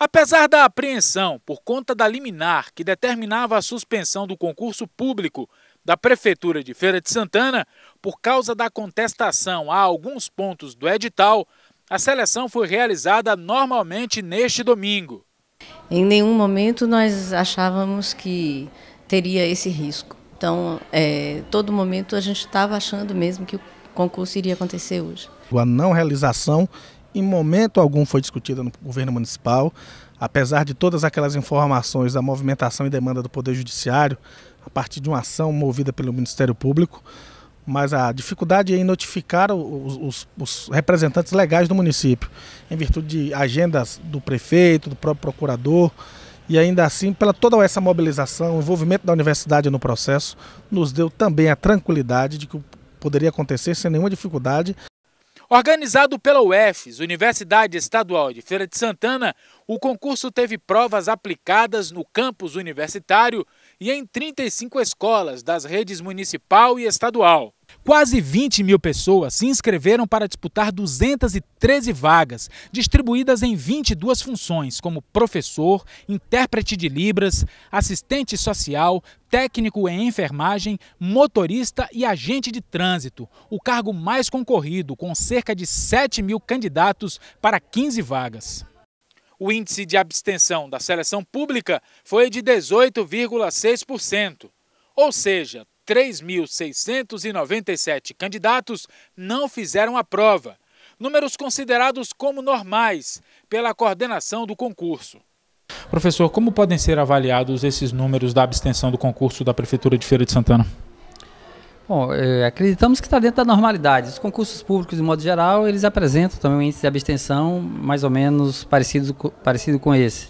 Apesar da apreensão por conta da liminar que determinava a suspensão do concurso público da Prefeitura de Feira de Santana, por causa da contestação a alguns pontos do edital, a seleção foi realizada normalmente neste domingo. Em nenhum momento nós achávamos que teria esse risco. Então, é, todo momento a gente estava achando mesmo que o concurso iria acontecer hoje. A não realização em momento algum foi discutida no governo municipal. Apesar de todas aquelas informações da movimentação e demanda do Poder Judiciário, a partir de uma ação movida pelo Ministério Público, mas a dificuldade em notificar os, os, os, representantes legais do município, em virtude de agendas do prefeito, do próprio procurador, e ainda assim, pela toda essa mobilização, o envolvimento da universidade no processo, nos deu também a tranquilidade de que poderia acontecer sem nenhuma dificuldade. Organizado pela UFES, Universidade Estadual de Feira de Santana, o concurso teve provas aplicadas no campus universitário e em 35 escolas das redes municipal e estadual. Quase 20 mil pessoas se inscreveram para disputar 213 vagas, distribuídas em 22 funções, como professor, intérprete de Libras, assistente social, técnico em enfermagem, motorista e agente de trânsito, o cargo mais concorrido, com cerca de 7 mil candidatos para 15 vagas. O índice de abstenção da seleção pública foi de 18,6%, ou seja, 3.697 candidatos não fizeram a prova, números considerados como normais pela coordenação do concurso. Professor, como podem ser avaliados esses números da abstenção do concurso da Prefeitura de Feira de Santana? Bom, é, acreditamos que está dentro da normalidade. Os concursos públicos, de modo geral, eles apresentam também um índice de abstenção mais ou menos parecido, parecido com esse.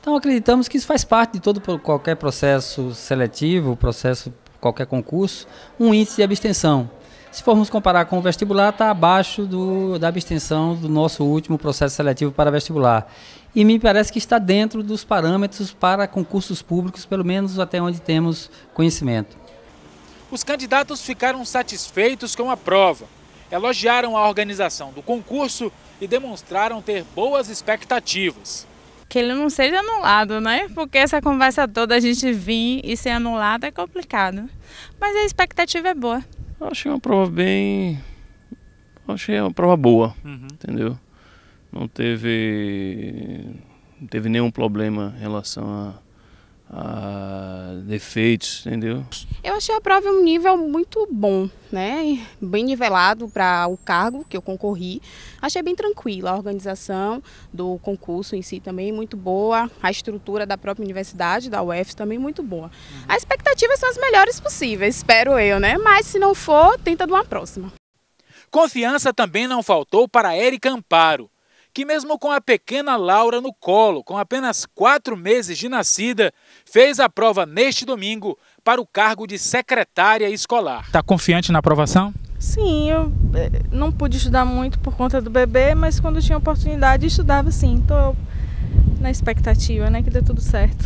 Então acreditamos que isso faz parte de todo qualquer processo seletivo, processo qualquer concurso, um índice de abstenção. Se formos comparar com o vestibular, está abaixo do, da abstenção do nosso último processo seletivo para vestibular. E me parece que está dentro dos parâmetros para concursos públicos, pelo menos até onde temos conhecimento. Os candidatos ficaram satisfeitos com a prova, elogiaram a organização do concurso e demonstraram ter boas expectativas que ele não seja anulado, né? Porque essa conversa toda a gente vir e ser anulado é complicado. Mas a expectativa é boa. Eu achei uma prova bem. Eu achei uma prova boa, uhum. entendeu? Não teve. Não teve nenhum problema em relação a, a defeitos, entendeu? Eu achei a prova um nível muito bom, né? Bem nivelado para o cargo que eu concorri. Achei bem tranquila a organização do concurso em si também muito boa, a estrutura da própria universidade, da UF também muito boa. Uhum. As expectativas são as melhores possíveis, espero eu, né? Mas se não for, tenta de uma próxima. Confiança também não faltou para Érica Amparo que, mesmo com a pequena Laura no colo, com apenas quatro meses de nascida, fez a prova neste domingo para o cargo de secretária escolar. Está confiante na aprovação? Sim, eu eh, não pude estudar muito por conta do bebê, mas quando tinha oportunidade estudava sim. Estou na expectativa, né, que dê tudo certo.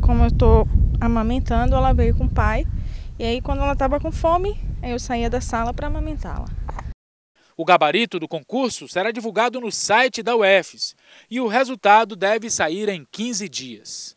Como eu estou amamentando, ela veio com o pai. E aí quando ela estava com fome, eu saía da sala para amamentá-la. O gabarito do concurso será divulgado no site da UFES e o resultado deve sair em 15 dias.